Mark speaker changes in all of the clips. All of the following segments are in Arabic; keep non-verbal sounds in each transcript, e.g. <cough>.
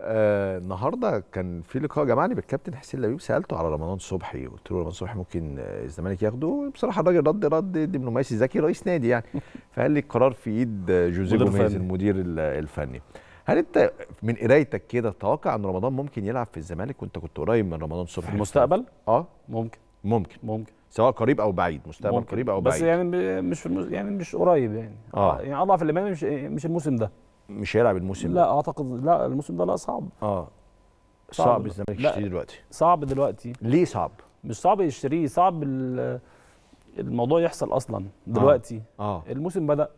Speaker 1: آه النهارده كان في لقاء جمعني بالكابتن حسين لبيب سالته على رمضان صبحي قلت له رمضان صبحي ممكن الزمالك ياخده بصراحه الراجل رد رد ابن ميسي رئيس نادي يعني <laughs> فقال لي القرار في ايد جوزيه جوميز المدير الفني هل انت من قرايتك كده تتوقع ان رمضان ممكن يلعب في الزمالك وانت كنت قريب من رمضان صبحي في المستقبل؟ اه ممكن ممكن ممكن سواء قريب او بعيد مستقبل ممكن. قريب او بعيد بس يعني مش في يعني مش قريب يعني اه يعني اضعف الايمان مش مش الموسم ده مش هيلعب الموسم لا اعتقد لا الموسم ده لا صعب اه
Speaker 2: صعب, صعب الزمالك يشتريه دلوقتي
Speaker 1: صعب دلوقتي ليه صعب؟ مش صعب يشتريه صعب الموضوع يحصل اصلا دلوقتي آه. آه. الموسم بدا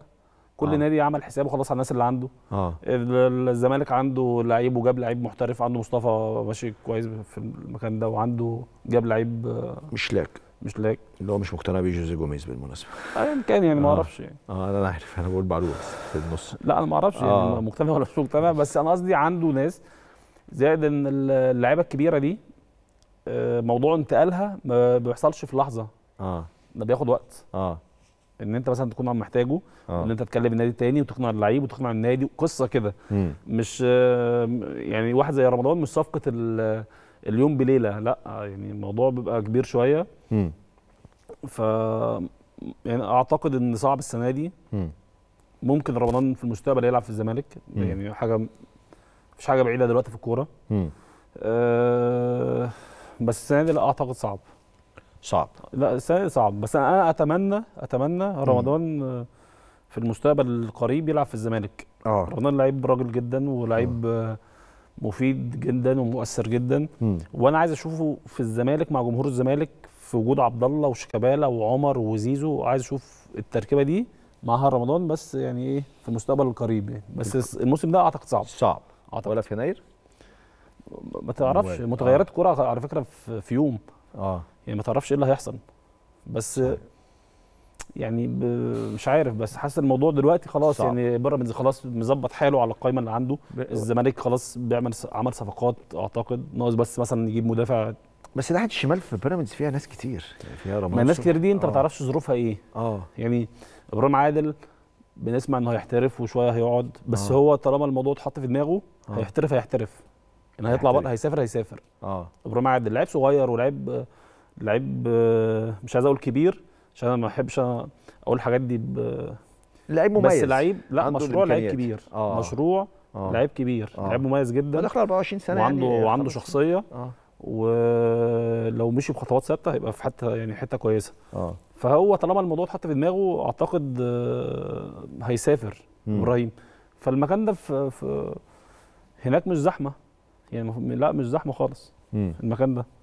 Speaker 1: كل آه. نادي عمل حسابه خلاص على الناس اللي عنده آه. الزمالك عنده لعيب وجاب لعيب محترف عنده مصطفى ماشي كويس في المكان ده وعنده جاب لعيب آه، مش لاك مش لاك اللي هو مش مقتنع بيه جوزيه جوميز بالمناسبه ايا كان يعني ما آه. اعرفش يعني اه انا عارف انا بقول معلومه بس في النص لا انا ما اعرفش يعني آه. يعني مقتنع ولا مش مقتنع بس انا قصدي عنده ناس زائد ان اللعيبه الكبيره دي آه، موضوع انتقالها ما بيحصلش في لحظه اه ده بياخد وقت اه ان انت مثلا تكون محتاجه آه. ان انت تكلم النادي تاني وتقنع اللعيب وتقنع النادي قصه كده مش آه، يعني واحد زي رمضان مش صفقه اليوم بليله لا يعني الموضوع بيبقى كبير شويه م. ف يعني اعتقد ان صعب السنه دي ممكن رمضان في المستقبل يلعب في الزمالك يعني حاجه مفيش حاجه بعيده دلوقتي في الكوره أه بس السنه دي لا اعتقد صعب صعب لا السنه دي صعب بس انا اتمنى اتمنى رمضان آه، في المستقبل القريب يلعب في الزمالك اه رمضان لعيب راجل جدا ولعيب آه. مفيد جدا ومؤثر جدا م. وانا عايز اشوفه في الزمالك مع جمهور الزمالك في وجود عبد الله وشيكابالا وعمر وزيزو عايز اشوف التركيبه دي مع رمضان بس يعني ايه في المستقبل القريب يعني بس الموسم ده اعتقد صعب صعب اعتقد ولا في يناير ما تعرفش متغيرات آه. كرة على فكره في يوم اه يعني ما تعرفش ايه اللي هيحصل بس يعني مش عارف بس حاسس الموضوع دلوقتي خلاص صعب. يعني بيراميدز خلاص مظبط حاله على القايمه اللي عنده ب... الزمالك خلاص بيعمل عمل صفقات اعتقد ناقص بس مثلا يجيب مدافع بس ناحيه الشمال في بيراميدز فيها ناس كتير يعني فيها رمضان ما الناس كتير دي انت ما آه. تعرفش ظروفها ايه اه يعني ابراهيم عادل بنسمع انه هيحترف وشويه هيقعد بس أوه. هو طالما الموضوع اتحط في دماغه أوه. هيحترف هيحترف ان هيطلع بره هيسافر هيسافر اه ابراهيم عادل لعيب صغير ولعيب لعيب آه، مش عايز اقول كبير عشان انا ما احبش اقول الحاجات دي ب... لعيب مميز بس لعيب لا مشروع لعيب كبير آه. مشروع آه. لعيب كبير آه. لعيب مميز جدا داخل 24 سنه وعنده يعني وعنده شخصيه آه. ولو مشي بخطوات ثابته هيبقى في حته يعني حته كويسه آه. فهو طالما الموضوع اتحط في دماغه اعتقد آه، هيسافر ابراهيم فالمكان ده في, في هناك مش زحمه يعني لا مش زحمه خالص م. المكان ده